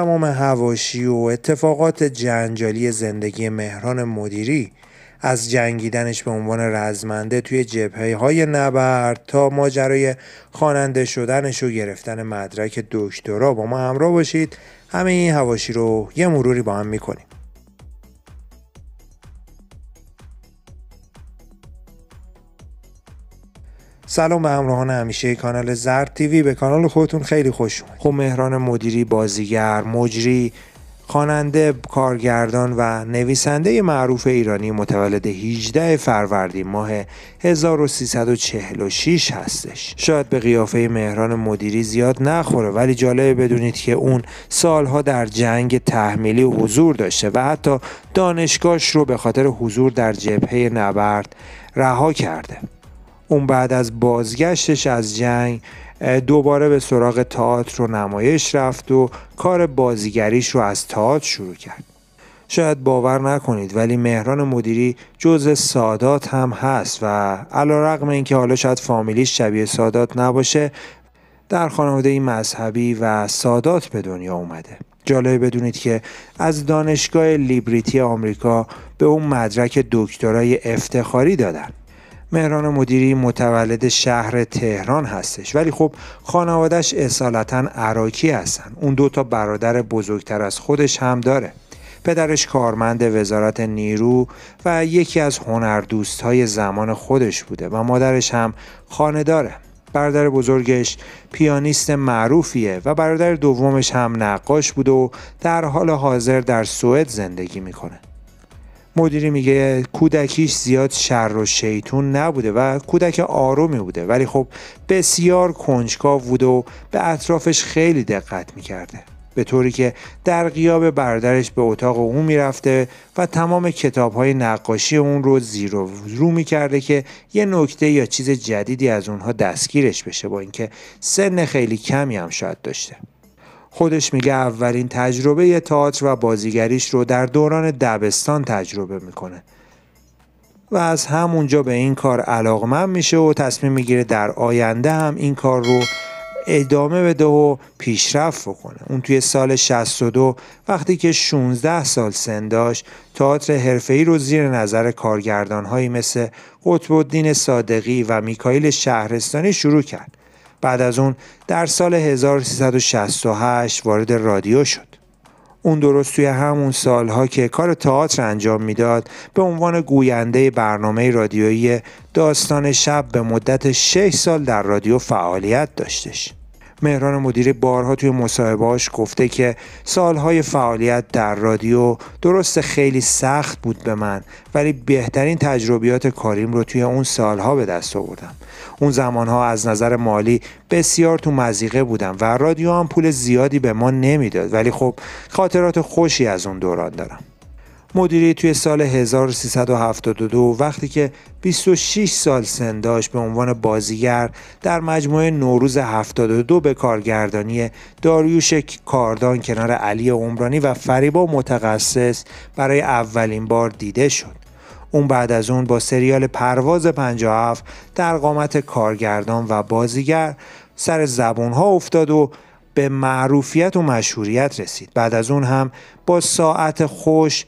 تمام هواشی و اتفاقات جنجالی زندگی مهران مدیری از جنگیدنش به عنوان رزمنده توی جبهه های نبرد تا ماجرای خواننده شدنش و گرفتن مدرک دکترا با ما همراه باشید همه این هواشی رو یه مروری با هم میکنیم سلام به همراهان همیشه کانال زرد تیوی به کانال خودتون خیلی خوش اومد خب مهران مدیری بازیگر مجری خواننده کارگردان و نویسنده معروف ایرانی متولد 18 فروردین ماه 1346 هستش شاید به قیافه مهران مدیری زیاد نخوره ولی جالبه بدونید که اون سالها در جنگ تحمیلی حضور داشته و حتی دانشگاهش رو به خاطر حضور در جبهه نبرد رها کرده اون بعد از بازگشتش از جنگ دوباره به سراغ تئاتر رو نمایش رفت و کار بازیگریش رو از تئاتر شروع کرد شاید باور نکنید ولی مهران مدیری جزء سادات هم هست و علا رقم این که حالا شاید فامیلیش شبیه سادات نباشه در خانواده مذهبی و سادات به دنیا اومده جالبه بدونید که از دانشگاه لیبریتی آمریکا به اون مدرک دکترای افتخاری دادن مهران مدیری متولد شهر تهران هستش ولی خب خانوادش اصالتا عراقی هستن اون دو تا برادر بزرگتر از خودش هم داره پدرش کارمند وزارت نیرو و یکی از هنردوست های زمان خودش بوده و مادرش هم خانه داره برادر بزرگش پیانیست معروفیه و برادر دومش هم نقاش بوده و در حال حاضر در سوئد زندگی میکنه مدیری میگه کودکیش زیاد شر و شیطون نبوده و کودک آرومی بوده ولی خب بسیار کنجکاو بود و به اطرافش خیلی دقت میکرده به طوری که در قیاب برادرش به اتاق او میرفته و تمام کتاب های نقاشی اون رو زیر و رو میکرده که یه نکته یا چیز جدیدی از اونها دستگیرش بشه با اینکه سن خیلی کمی هم شاید داشته خودش میگه اولین تجربه تئاتر و بازیگریش رو در دوران دبستان تجربه میکنه و از همونجا به این کار علاقمند میشه و تصمیم میگیره در آینده هم این کار رو ادامه بده و پیشرفت بکنه اون توی سال 62 وقتی که 16 سال سن داشت تئاتر حرفه‌ای رو زیر نظر کارگردانهایی مثل قطب‌الدین الدین صادقی و میکائیل شهرستانی شروع کرد بعد از اون در سال 1368 وارد رادیو شد. اون درست توی همون سالها که کار تئاتر انجام میداد به عنوان گوینده برنامه رادیویی داستان شب به مدت 6 سال در رادیو فعالیت داشتش. مهران مدیری بارها توی مصاحبهاش گفته که سالهای فعالیت در رادیو درست خیلی سخت بود به من ولی بهترین تجربیات کاریم رو توی اون سالها به دست آوردم اون زمانها از نظر مالی بسیار تو مزیقه بودم و رادیو هم پول زیادی به ما نمیداد ولی خب خاطرات خوشی از اون دوران دارم مدیری توی سال 1372 وقتی که 26 سال سن داشت به عنوان بازیگر در مجموعه نوروز 72 به کارگردانی داریوش کاردان کنار علی عمرانی و فریبا متخصص برای اولین بار دیده شد. اون بعد از اون با سریال پرواز 57 در قامت کارگردان و بازیگر سر زبون ها افتاد و به معروفیت و مشهوریت رسید بعد از اون هم با ساعت خوش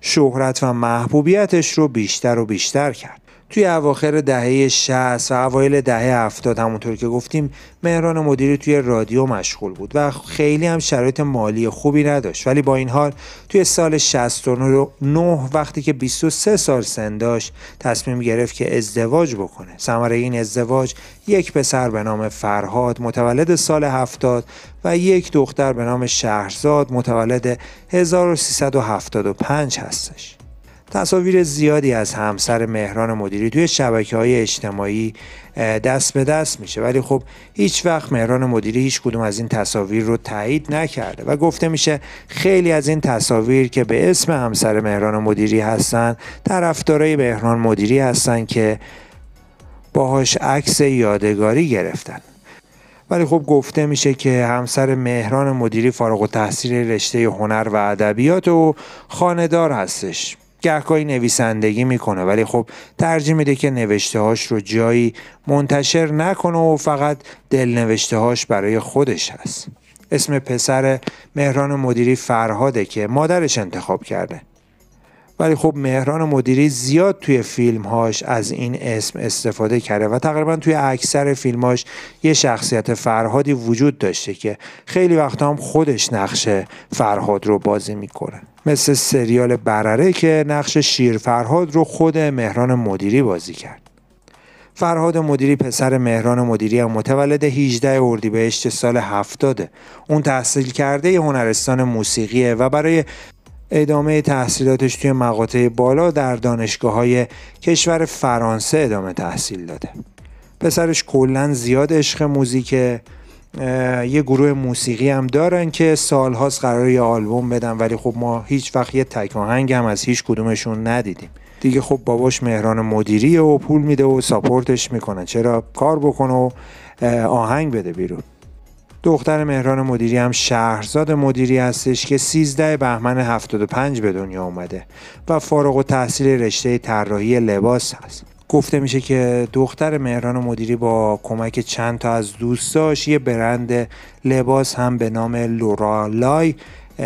شهرت و محبوبیتش رو بیشتر و بیشتر کرد. توی اواخر دهه 60 و اوایل دهه 70 همونطور که گفتیم مهران مدیری توی رادیو مشغول بود و خیلی هم شرایط مالی خوبی نداشت ولی با این حال توی سال 69 وقتی که 23 سال سن داشت تصمیم گرفت که ازدواج بکنه ثمره این ازدواج یک پسر به نام فرهاد متولد سال 70 و یک دختر به نام شهرزاد متولد 1375 هستش تصاویر زیادی از همسر مهران مدیری توی شبکه های اجتماعی دست به دست میشه ولی خب هیچ وقت مهران مدیری هیچ کدوم از این تصاویر رو تایید نکرده و گفته میشه خیلی از این تصاویر که به اسم همسر مهران مدیری هستن طرفدارای مهران مدیری هستن که باهاش عکس یادگاری گرفتن ولی خب گفته میشه که همسر مهران مدیری فارغ و تحصیل رشته هنر و ادبیات و خاندار هستش گهگاهی نویسندگی میکنه ولی خب ترجیح میده که نوشته هاش رو جایی منتشر نکنه و فقط دل نوشته هاش برای خودش هست اسم پسر مهران مدیری فرهاده که مادرش انتخاب کرده ولی خب مهران مدیری زیاد توی فیلمهاش از این اسم استفاده کرده و تقریبا توی اکثر فیلمهاش یه شخصیت فرهادی وجود داشته که خیلی وقتا هم خودش نقش فرهاد رو بازی میکنه مثل سریال برره که نقش شیر فرهاد رو خود مهران مدیری بازی کرد فرهاد مدیری پسر مهران مدیری هم متولد 18 اردیبهشت سال 70 اون تحصیل کرده هنرستان موسیقیه و برای ادامه تحصیلاتش توی مقاطع بالا در دانشگاه های کشور فرانسه ادامه تحصیل داده پسرش کلا زیاد عشق موزیکه یه گروه موسیقی هم دارن که سالهاست قرار یه آلبوم بدن ولی خب ما هیچ وقت یه تک آهنگ هم از هیچ کدومشون ندیدیم دیگه خب باباش مهران مدیریه و پول میده و ساپورتش میکنه چرا کار بکنه و آهنگ بده بیرون دختر مهران مدیری هم شهرزاد مدیری هستش که 13 بهمن 75 به دنیا اومده و فارغ و تحصیل رشته طراحی لباس هست گفته میشه که دختر مهران مدیری با کمک چند تا از دوستاش یه برند لباس هم به نام لورالای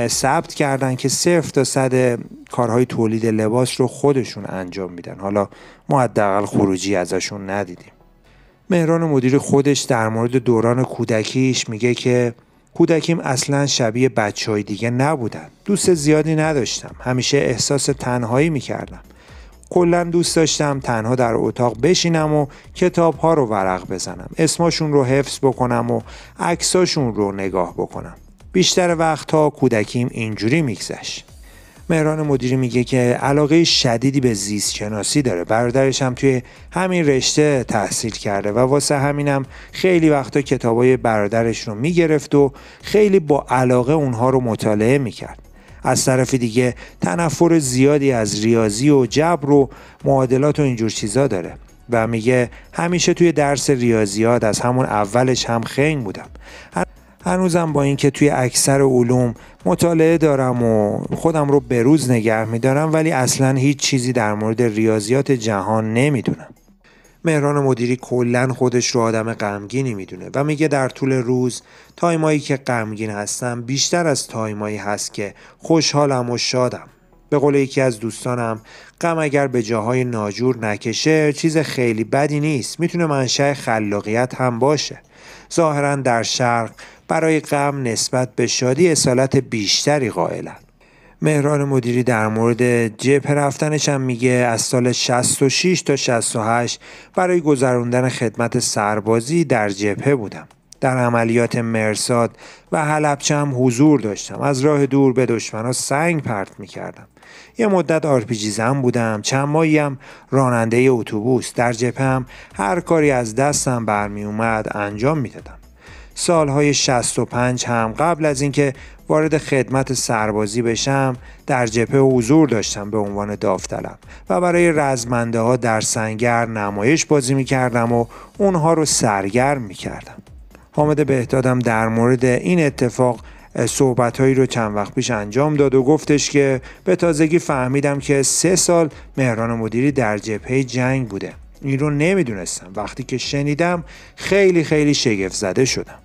ثبت کردن که صرف تا صد کارهای تولید لباس رو خودشون انجام میدن حالا ما حداقل خروجی ازشون ندیدیم مهران مدیر خودش در مورد دوران کودکیش میگه که کودکیم اصلا شبیه بچه های دیگه نبودن دوست زیادی نداشتم همیشه احساس تنهایی میکردم کلا دوست داشتم تنها در اتاق بشینم و کتاب ها رو ورق بزنم اسماشون رو حفظ بکنم و عکساشون رو نگاه بکنم بیشتر وقتها کودکیم اینجوری میگذشت مهران مدیری میگه که علاقه شدیدی به زیست شناسی داره برادرش هم توی همین رشته تحصیل کرده و واسه همینم خیلی وقتا کتابای برادرش رو میگرفت و خیلی با علاقه اونها رو مطالعه میکرد از طرف دیگه تنفر زیادی از ریاضی و جبر و معادلات و اینجور چیزا داره و میگه همیشه توی درس ریاضیات از همون اولش هم خنگ بودم هنوزم با اینکه توی اکثر علوم مطالعه دارم و خودم رو به روز نگه میدارم ولی اصلا هیچ چیزی در مورد ریاضیات جهان نمیدونم مهران مدیری کلا خودش رو آدم غمگینی میدونه و میگه در طول روز تایمایی که غمگین هستم بیشتر از تایمایی هست که خوشحالم و شادم به قول یکی از دوستانم غم اگر به جاهای ناجور نکشه چیز خیلی بدی نیست میتونه منشأ خلاقیت هم باشه ظاهرا در شرق برای غم نسبت به شادی اصالت بیشتری قائلند مهران مدیری در مورد جپ رفتنش هم میگه از سال 66 تا 68 برای گذراندن خدمت سربازی در جبهه بودم در عملیات مرساد و حلبچه هم حضور داشتم از راه دور به ها سنگ پرت میکردم یه مدت آرپیجی زن بودم چند ماهی هم راننده اتوبوس در جبهه هم هر کاری از دستم برمی اومد انجام میدادم سالهای 65 هم قبل از اینکه وارد خدمت سربازی بشم در جبهه حضور داشتم به عنوان داوطلب و برای رزمنده ها در سنگر نمایش بازی می کردم و اونها رو سرگرم می کردم حامد بهدادم در مورد این اتفاق صحبت هایی رو چند وقت پیش انجام داد و گفتش که به تازگی فهمیدم که سه سال مهران مدیری در جبهه جنگ بوده این رو نمیدونستم وقتی که شنیدم خیلی خیلی شگفت زده شدم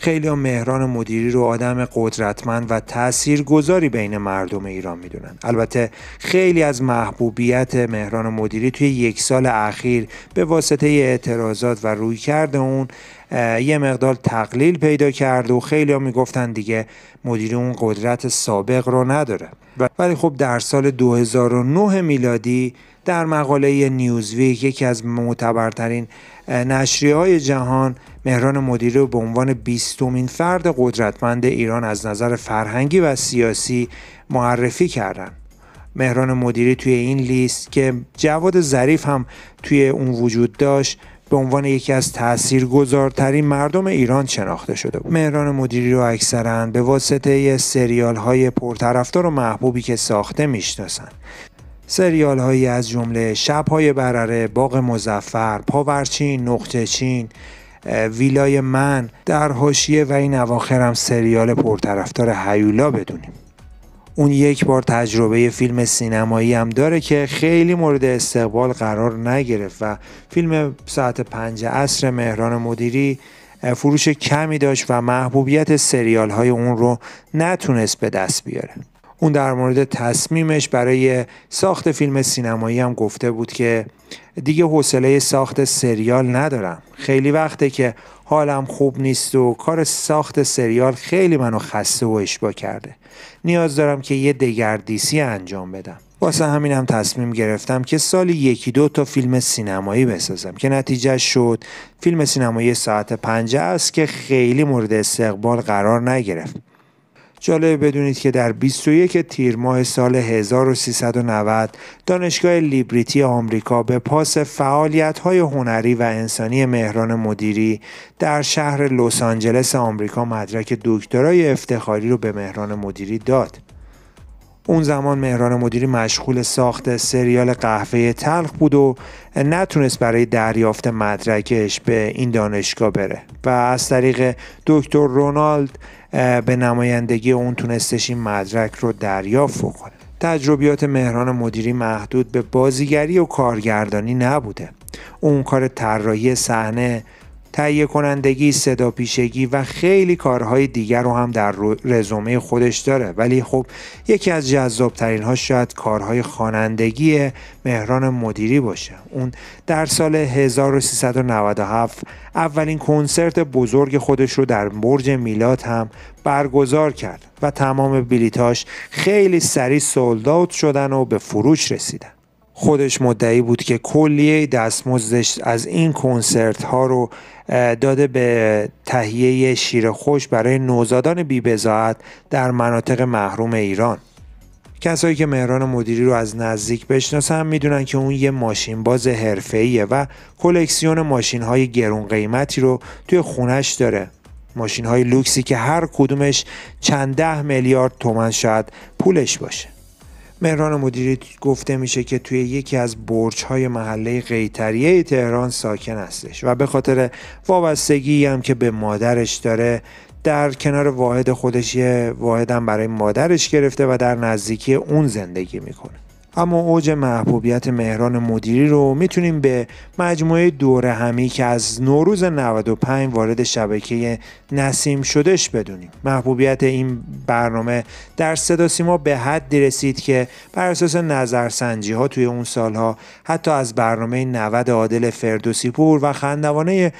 خیلی مهران مدیری رو آدم قدرتمند و تاثیرگذاری بین مردم ایران میدونن البته خیلی از محبوبیت مهران مدیری توی یک سال اخیر به واسطه اعتراضات و روی کرده اون یه مقدار تقلیل پیدا کرد و خیلی ها میگفتن دیگه مدیری اون قدرت سابق رو نداره ولی خب در سال 2009 میلادی در مقاله نیوزویک یکی از معتبرترین نشریه های جهان مهران مدیری رو به عنوان بیستمین فرد قدرتمند ایران از نظر فرهنگی و سیاسی معرفی کردند. مهران مدیری توی این لیست که جواد ظریف هم توی اون وجود داشت به عنوان یکی از تاثیرگذارترین مردم ایران شناخته شده بود مهران مدیری رو اکثرا به واسطه سریال های پرطرفدار و محبوبی که ساخته میشناسند سریال هایی از جمله شب های برره، باغ مزفر، پاورچین، نقطه چین، ویلای من در حاشیه و این هم سریال پرطرفدار هیولا بدونیم اون یک بار تجربه فیلم سینمایی هم داره که خیلی مورد استقبال قرار نگرفت و فیلم ساعت پنج عصر مهران مدیری فروش کمی داشت و محبوبیت سریال های اون رو نتونست به دست بیاره اون در مورد تصمیمش برای ساخت فیلم سینمایی هم گفته بود که دیگه حوصله ساخت سریال ندارم خیلی وقته که حالم خوب نیست و کار ساخت سریال خیلی منو خسته و اشبا کرده نیاز دارم که یه دگردیسی انجام بدم واسه همینم تصمیم گرفتم که سالی یکی دو تا فیلم سینمایی بسازم که نتیجه شد فیلم سینمایی ساعت پنجه است که خیلی مورد استقبال قرار نگرفت جالب بدونید که در 21 تیر ماه سال 1390 دانشگاه لیبریتی آمریکا به پاس فعالیت های هنری و انسانی مهران مدیری در شهر لس آنجلس آمریکا مدرک دکترای افتخاری رو به مهران مدیری داد. اون زمان مهران مدیری مشغول ساخت سریال قهوه تلخ بود و نتونست برای دریافت مدرکش به این دانشگاه بره و از طریق دکتر رونالد به نمایندگی اون تونستش این مدرک رو دریافت کنه تجربیات مهران مدیری محدود به بازیگری و کارگردانی نبوده اون کار طراحی صحنه تهیه کنندگی صدا پیشگی و خیلی کارهای دیگر رو هم در رزومه خودش داره ولی خب یکی از جذاب ها شاید کارهای خوانندگی مهران مدیری باشه اون در سال 1397 اولین کنسرت بزرگ خودش رو در برج میلاد هم برگزار کرد و تمام بلیتاش خیلی سریع سولداوت شدن و به فروش رسیدن خودش مدعی بود که کلیه دستمزدش از این کنسرت ها رو داده به تهیه شیر خوش برای نوزادان بیبزاعت در مناطق محروم ایران کسایی که مهران مدیری رو از نزدیک بشناسن میدونن که اون یه ماشین باز حرفه‌ایه و کلکسیون ماشین های گرون قیمتی رو توی خونش داره ماشین های لوکسی که هر کدومش چند ده میلیارد تومن شاید پولش باشه مهران مدیری گفته میشه که توی یکی از برج های محله قیتریه تهران ساکن هستش و به خاطر وابستگی هم که به مادرش داره در کنار واحد خودش یه واحد هم برای مادرش گرفته و در نزدیکی اون زندگی میکنه اما اوج محبوبیت مهران مدیری رو میتونیم به مجموعه دور همی که از نوروز 95 وارد شبکه نسیم شدش بدونیم محبوبیت این برنامه در صدا سیما به حدی رسید که بر اساس نظرسنجی ها توی اون سالها حتی از برنامه 90 عادل فردوسی پور و خندوانه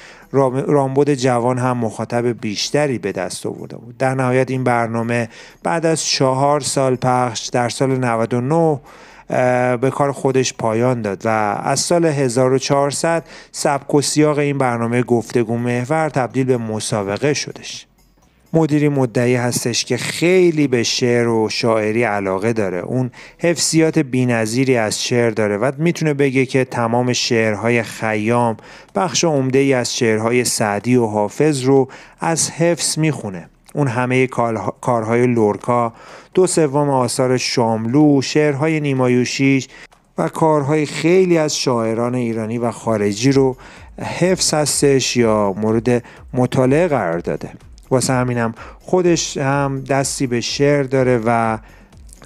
رامبد جوان هم مخاطب بیشتری به دست آورده بود در نهایت این برنامه بعد از چهار سال پخش در سال 99 به کار خودش پایان داد و از سال 1400 سبک و سیاق این برنامه گفتگو محور تبدیل به مسابقه شدش مدیری مدعی هستش که خیلی به شعر و شاعری علاقه داره اون حفظیات بینظیری از شعر داره و میتونه بگه که تمام شعرهای خیام بخش عمده ای از شعرهای سعدی و حافظ رو از حفظ میخونه اون همه کارهای لورکا دو سوم آثار شاملو شعرهای نیمایوشیش و کارهای خیلی از شاعران ایرانی و خارجی رو حفظ هستش یا مورد مطالعه قرار داده واسه همینم خودش هم دستی به شعر داره و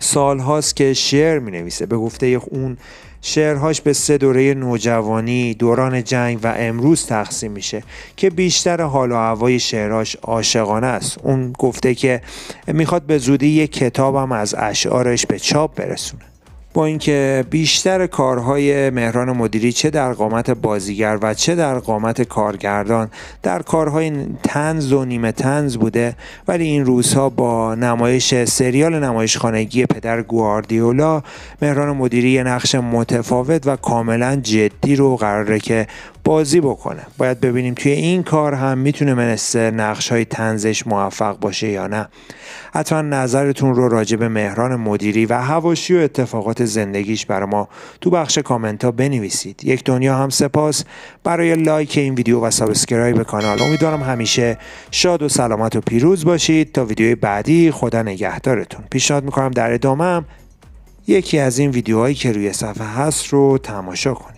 سال هاست که شعر می نویسه به گفته اون شعرهاش به سه دوره نوجوانی، دوران جنگ و امروز تقسیم میشه که بیشتر حال و هوای شعرهاش عاشقانه است. اون گفته که میخواد به زودی یک کتابم از اشعارش به چاپ برسونه. با اینکه بیشتر کارهای مهران مدیری چه در قامت بازیگر و چه در قامت کارگردان در کارهای تنز و نیمه تنز بوده ولی این روزها با نمایش سریال نمایش خانگی پدر گواردیولا مهران مدیری نقش متفاوت و کاملا جدی رو قراره که بازی بکنه باید ببینیم توی این کار هم میتونه منستر نقش های تنزش موفق باشه یا نه حتما نظرتون رو راجع به مهران مدیری و هواشی و اتفاقات زندگیش برای ما تو بخش کامنت ها بنویسید یک دنیا هم سپاس برای لایک این ویدیو و سابسکرایب کانال امیدوارم همیشه شاد و سلامت و پیروز باشید تا ویدیو بعدی خدا نگهدارتون پیشنهاد میکنم در ادامه یکی از این ویدیوهایی که روی صفحه هست رو تماشا کنید